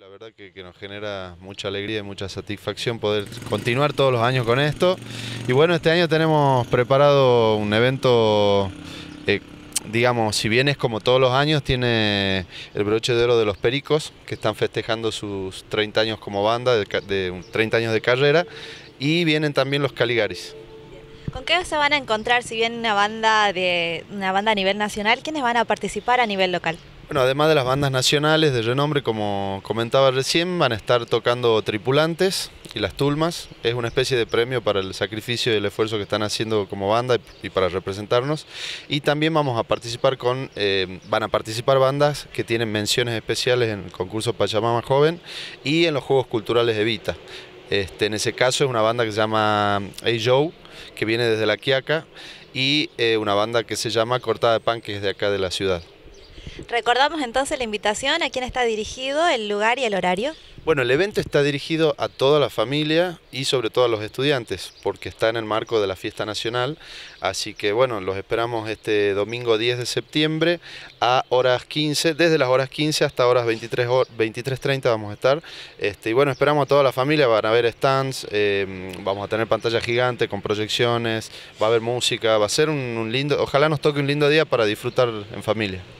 La verdad que, nos genera mucha alegría y mucha satisfacción poder continuar todos los años con esto. Y bueno, este año tenemos preparado un evento, eh, digamos, si bien es como todos los años, tiene el broche de oro de los Pericos, que están festejando sus 30 años como banda, de, 30 años de carrera, y vienen también los Caligaris. ¿Con qué se van a encontrar si bien una banda de una banda a nivel nacional? ¿Quiénes van a participar a nivel local? Bueno, además de las bandas nacionales de renombre, como comentaba recién, van a estar tocando Tripulantes y Las Tulmas. Es una especie de premio para el sacrificio y el esfuerzo que están haciendo como banda y para representarnos. Y también vamos a participar con, eh, van a participar bandas que tienen menciones especiales en el concurso Pachamama Joven y en los Juegos Culturales de Este, en ese caso es una banda que se llama A Joe, que viene desde La Quiaca, y eh, una banda que se llama Cortada de Pan, que es de acá de la ciudad. Recordamos entonces la invitación, a quién está dirigido, el lugar y el horario. Bueno, el evento está dirigido a toda la familia y sobre todo a los estudiantes, porque está en el marco de la fiesta nacional. Así que bueno, los esperamos este domingo 10 de septiembre a horas 15, desde las horas 15 hasta horas 23, 23.30 vamos a estar. Este, y bueno, esperamos a toda la familia, van a haber stands, em, vamos a tener pantalla gigante con proyecciones, va a haber música, va a ser un lindo, ojalá nos toque un lindo día para disfrutar en familia.